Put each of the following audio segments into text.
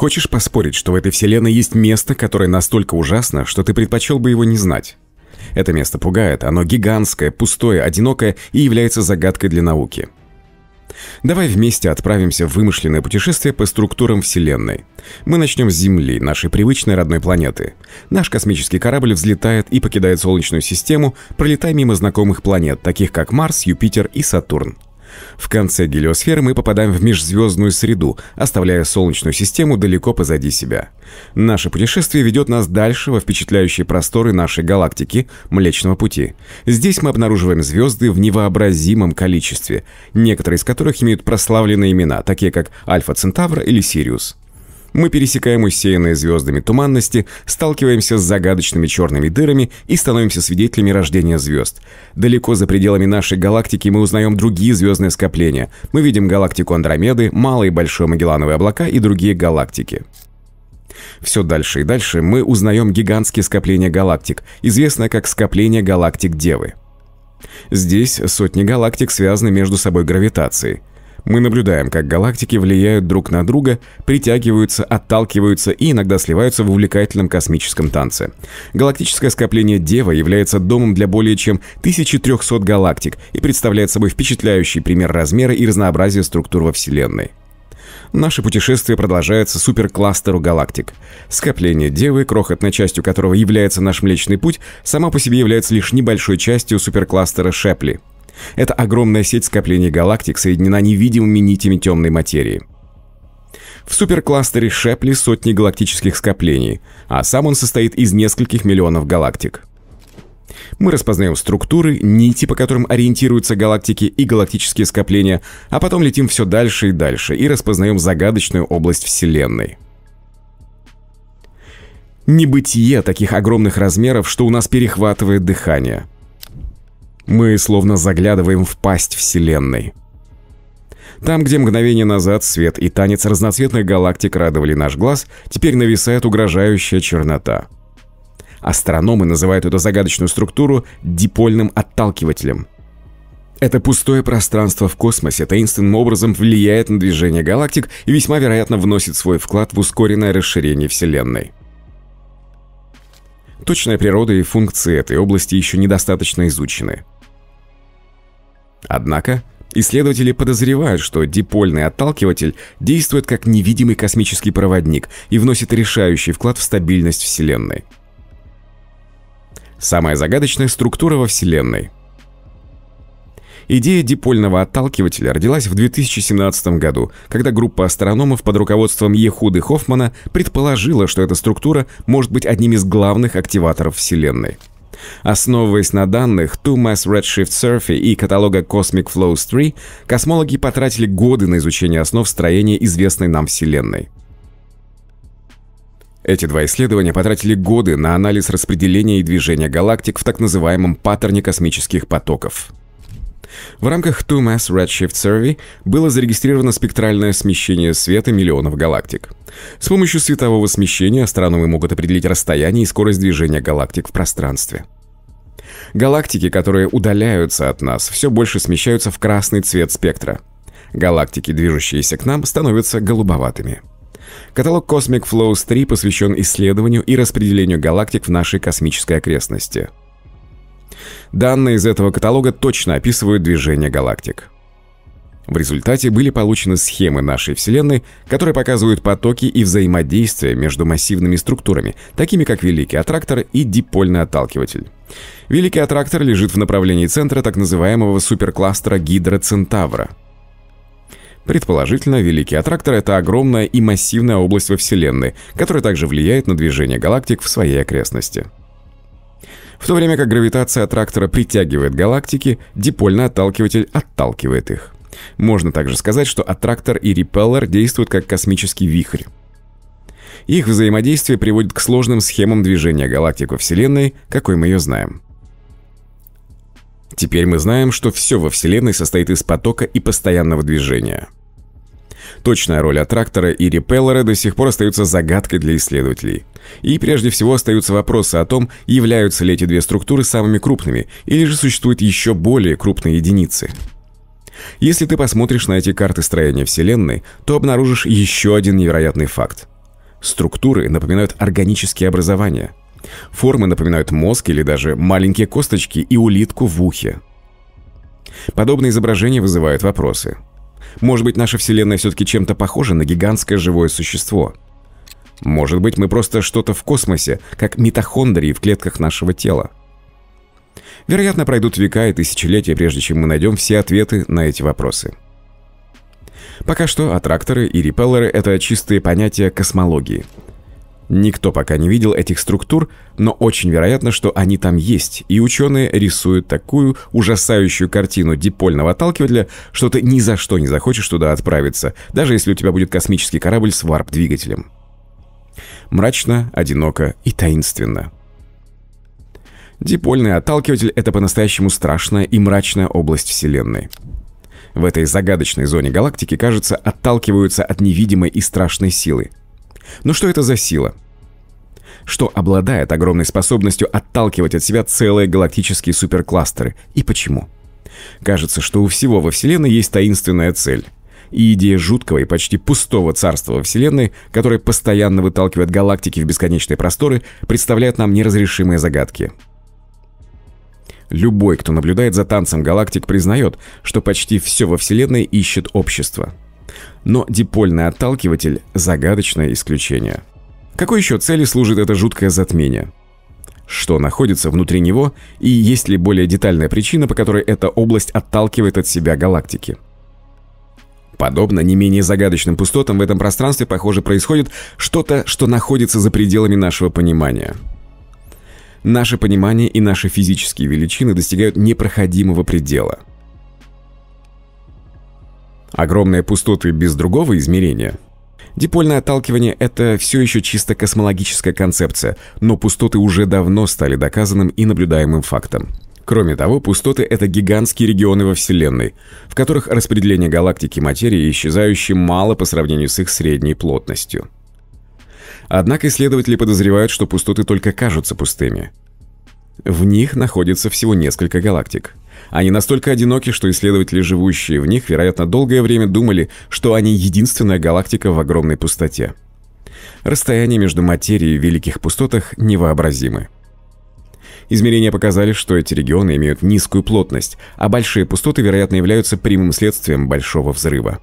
Хочешь поспорить, что в этой вселенной есть место, которое настолько ужасно, что ты предпочел бы его не знать? Это место пугает, оно гигантское, пустое, одинокое и является загадкой для науки. Давай вместе отправимся в вымышленное путешествие по структурам Вселенной. Мы начнем с Земли, нашей привычной родной планеты. Наш космический корабль взлетает и покидает Солнечную систему, пролетая мимо знакомых планет, таких как Марс, Юпитер и Сатурн. В конце гелиосферы мы попадаем в межзвездную среду, оставляя Солнечную систему далеко позади себя. Наше путешествие ведет нас дальше во впечатляющие просторы нашей галактики Млечного Пути. Здесь мы обнаруживаем звезды в невообразимом количестве, некоторые из которых имеют прославленные имена, такие как Альфа Центавра или Сириус. Мы пересекаем усеянные звездами туманности, сталкиваемся с загадочными черными дырами и становимся свидетелями рождения звезд. Далеко за пределами нашей галактики мы узнаем другие звездные скопления. Мы видим галактику Андромеды, малые и Большое Магеллановые облака и другие галактики. Все дальше и дальше мы узнаем гигантские скопления галактик, известное как скопление галактик Девы. Здесь сотни галактик связаны между собой гравитацией. Мы наблюдаем, как галактики влияют друг на друга, притягиваются, отталкиваются и иногда сливаются в увлекательном космическом танце. Галактическое скопление Дева является домом для более чем 1300 галактик и представляет собой впечатляющий пример размера и разнообразия структур во Вселенной. Наше путешествие продолжается суперкластеру галактик. Скопление Девы, крохотной частью которого является наш Млечный Путь, сама по себе является лишь небольшой частью суперкластера Шепли – это огромная сеть скоплений галактик соединена невидимыми нитями темной материи. В суперкластере Шепли сотни галактических скоплений, а сам он состоит из нескольких миллионов галактик. Мы распознаем структуры, нити, по которым ориентируются галактики и галактические скопления, а потом летим все дальше и дальше и распознаем загадочную область Вселенной. Небытие таких огромных размеров, что у нас перехватывает дыхание – мы словно заглядываем в пасть Вселенной. Там, где мгновение назад свет и танец разноцветных галактик радовали наш глаз, теперь нависает угрожающая чернота. Астрономы называют эту загадочную структуру дипольным отталкивателем. Это пустое пространство в космосе таинственным образом влияет на движение галактик и весьма вероятно вносит свой вклад в ускоренное расширение Вселенной. Точная природа и функции этой области еще недостаточно изучены. Однако, исследователи подозревают, что дипольный отталкиватель действует как невидимый космический проводник и вносит решающий вклад в стабильность Вселенной. Самая загадочная структура во Вселенной – Идея дипольного отталкивателя родилась в 2017 году, когда группа астрономов под руководством Ехуды Хоффмана предположила, что эта структура может быть одним из главных активаторов Вселенной. Основываясь на данных Two Mass Redshift Survey и каталога Cosmic Flows 3, космологи потратили годы на изучение основ строения известной нам Вселенной. Эти два исследования потратили годы на анализ распределения и движения галактик в так называемом паттерне космических потоков – в рамках Two Mass Redshift Survey было зарегистрировано спектральное смещение света миллионов галактик. С помощью светового смещения астрономы могут определить расстояние и скорость движения галактик в пространстве. Галактики, которые удаляются от нас, все больше смещаются в красный цвет спектра. Галактики, движущиеся к нам, становятся голубоватыми. Каталог Cosmic Flows 3 посвящен исследованию и распределению галактик в нашей космической окрестности – Данные из этого каталога точно описывают движение галактик. В результате были получены схемы нашей Вселенной, которые показывают потоки и взаимодействия между массивными структурами, такими как Великий Аттрактор и Дипольный Отталкиватель. Великий Аттрактор лежит в направлении центра так называемого суперкластера Гидроцентавра. Предположительно, Великий Аттрактор – это огромная и массивная область во Вселенной, которая также влияет на движение галактик в своей окрестности. В то время как гравитация трактора притягивает галактики, дипольный отталкиватель отталкивает их. Можно также сказать, что аттрактор и репеллер действуют как космический вихрь. Их взаимодействие приводит к сложным схемам движения галактик во Вселенной, какой мы ее знаем. Теперь мы знаем, что все во Вселенной состоит из потока и постоянного движения – Точная роль аттрактора и репеллера до сих пор остаются загадкой для исследователей. И прежде всего остаются вопросы о том, являются ли эти две структуры самыми крупными, или же существуют еще более крупные единицы. Если ты посмотришь на эти карты строения Вселенной, то обнаружишь еще один невероятный факт. Структуры напоминают органические образования. Формы напоминают мозг или даже маленькие косточки и улитку в ухе. Подобные изображения вызывают вопросы – может быть, наша Вселенная все-таки чем-то похожа на гигантское живое существо? Может быть, мы просто что-то в космосе, как митохондрии в клетках нашего тела? Вероятно, пройдут века и тысячелетия, прежде чем мы найдем все ответы на эти вопросы. Пока что аттракторы и репеллеры – это чистые понятия космологии – Никто пока не видел этих структур, но очень вероятно, что они там есть, и ученые рисуют такую ужасающую картину дипольного отталкивателя, что ты ни за что не захочешь туда отправиться, даже если у тебя будет космический корабль с варп-двигателем. Мрачно, одиноко и таинственно. Дипольный отталкиватель — это по-настоящему страшная и мрачная область Вселенной. В этой загадочной зоне галактики, кажется, отталкиваются от невидимой и страшной силы — но что это за сила? Что обладает огромной способностью отталкивать от себя целые галактические суперкластеры? И почему? Кажется, что у всего во Вселенной есть таинственная цель. И идея жуткого и почти пустого царства во Вселенной, которое постоянно выталкивает галактики в бесконечные просторы, представляет нам неразрешимые загадки. Любой, кто наблюдает за танцем галактик, признает, что почти все во Вселенной ищет общество – но дипольный отталкиватель – загадочное исключение. Какой еще цели служит это жуткое затмение? Что находится внутри него и есть ли более детальная причина, по которой эта область отталкивает от себя галактики? Подобно не менее загадочным пустотам в этом пространстве, похоже, происходит что-то, что находится за пределами нашего понимания. Наше понимание и наши физические величины достигают непроходимого предела – Огромные пустоты без другого измерения. Дипольное отталкивание – это все еще чисто космологическая концепция, но пустоты уже давно стали доказанным и наблюдаемым фактом. Кроме того, пустоты — это гигантские регионы во Вселенной, в которых распределение галактики материи исчезающе мало по сравнению с их средней плотностью. Однако исследователи подозревают, что пустоты только кажутся пустыми. В них находится всего несколько галактик. Они настолько одиноки, что исследователи, живущие в них, вероятно, долгое время думали, что они единственная галактика в огромной пустоте. Расстояние между материей в великих пустотах невообразимы. Измерения показали, что эти регионы имеют низкую плотность, а большие пустоты, вероятно, являются прямым следствием большого взрыва.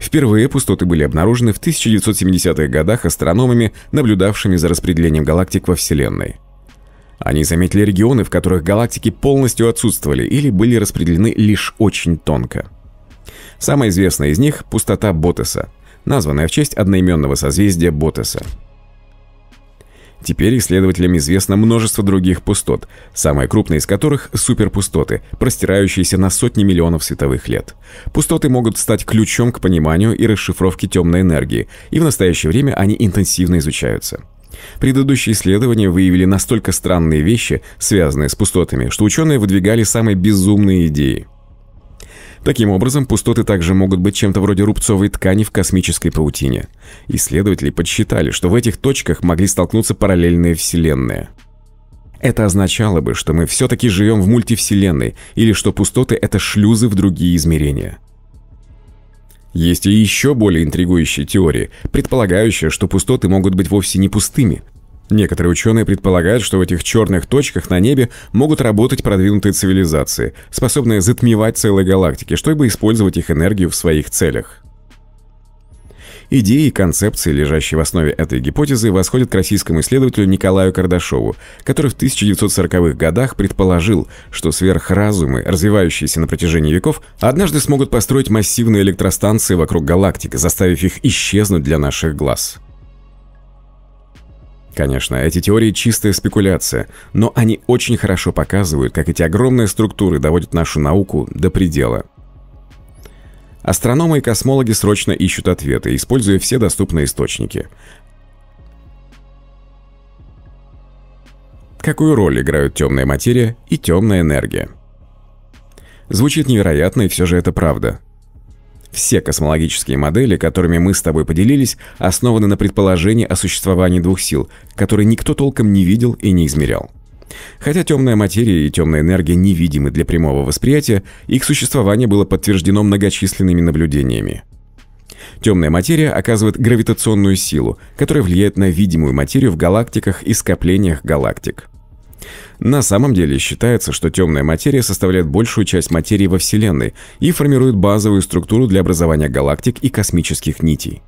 Впервые пустоты были обнаружены в 1970-х годах астрономами, наблюдавшими за распределением галактик во Вселенной. Они заметили регионы, в которых галактики полностью отсутствовали или были распределены лишь очень тонко. Самая известная из них – пустота Ботеса, названная в честь одноименного созвездия Ботеса. Теперь исследователям известно множество других пустот, самая крупная из которых – суперпустоты, простирающиеся на сотни миллионов световых лет. Пустоты могут стать ключом к пониманию и расшифровке темной энергии, и в настоящее время они интенсивно изучаются. Предыдущие исследования выявили настолько странные вещи, связанные с пустотами, что ученые выдвигали самые безумные идеи. Таким образом, пустоты также могут быть чем-то вроде рубцовой ткани в космической паутине. Исследователи подсчитали, что в этих точках могли столкнуться параллельные вселенные. Это означало бы, что мы все-таки живем в мультивселенной, или что пустоты — это шлюзы в другие измерения. Есть и еще более интригующие теории, предполагающие, что пустоты могут быть вовсе не пустыми. Некоторые ученые предполагают, что в этих черных точках на небе могут работать продвинутые цивилизации, способные затмевать целые галактики, чтобы использовать их энергию в своих целях. Идеи и концепции, лежащие в основе этой гипотезы, восходят к российскому исследователю Николаю Кардашову, который в 1940-х годах предположил, что сверхразумы, развивающиеся на протяжении веков, однажды смогут построить массивные электростанции вокруг галактик, заставив их исчезнуть для наших глаз. Конечно, эти теории чистая спекуляция, но они очень хорошо показывают, как эти огромные структуры доводят нашу науку до предела – Астрономы и космологи срочно ищут ответы, используя все доступные источники. Какую роль играют темная материя и темная энергия? Звучит невероятно, и все же это правда. Все космологические модели, которыми мы с тобой поделились, основаны на предположении о существовании двух сил, которые никто толком не видел и не измерял. Хотя темная материя и темная энергия невидимы для прямого восприятия, их существование было подтверждено многочисленными наблюдениями. Темная материя оказывает гравитационную силу, которая влияет на видимую материю в галактиках и скоплениях галактик. На самом деле считается, что темная материя составляет большую часть материи во Вселенной и формирует базовую структуру для образования галактик и космических нитей.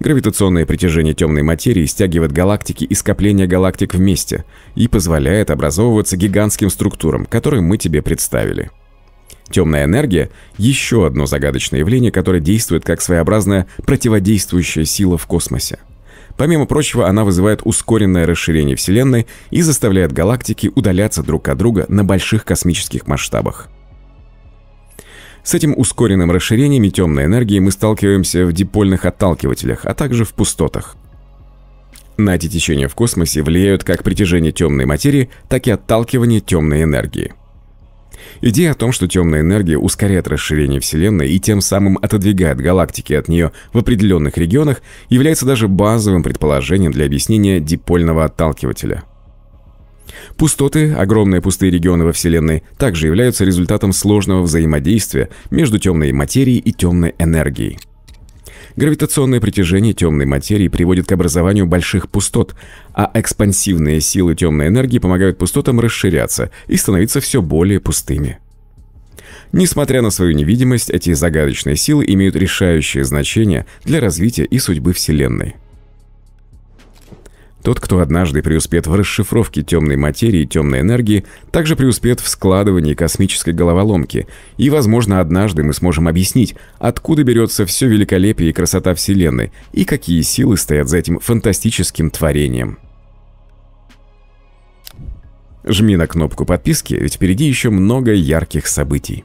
Гравитационное притяжение темной материи стягивает галактики и скопления галактик вместе и позволяет образовываться гигантским структурам, которые мы тебе представили. Темная энергия – еще одно загадочное явление, которое действует как своеобразная противодействующая сила в космосе. Помимо прочего, она вызывает ускоренное расширение Вселенной и заставляет галактики удаляться друг от друга на больших космических масштабах. С этим ускоренным расширением и темной энергией мы сталкиваемся в дипольных отталкивателях, а также в пустотах. На эти течения в космосе влияют как притяжение темной материи, так и отталкивание темной энергии. Идея о том, что темная энергия ускоряет расширение Вселенной и тем самым отодвигает галактики от нее в определенных регионах, является даже базовым предположением для объяснения дипольного отталкивателя – Пустоты, огромные пустые регионы во Вселенной, также являются результатом сложного взаимодействия между темной материей и темной энергией. Гравитационное притяжение темной материи приводит к образованию больших пустот, а экспансивные силы темной энергии помогают пустотам расширяться и становиться все более пустыми. Несмотря на свою невидимость, эти загадочные силы имеют решающее значение для развития и судьбы Вселенной. Тот, кто однажды преуспеет в расшифровке темной материи и темной энергии, также преуспеет в складывании космической головоломки. И, возможно, однажды мы сможем объяснить, откуда берется все великолепие и красота Вселенной, и какие силы стоят за этим фантастическим творением. Жми на кнопку подписки, ведь впереди еще много ярких событий.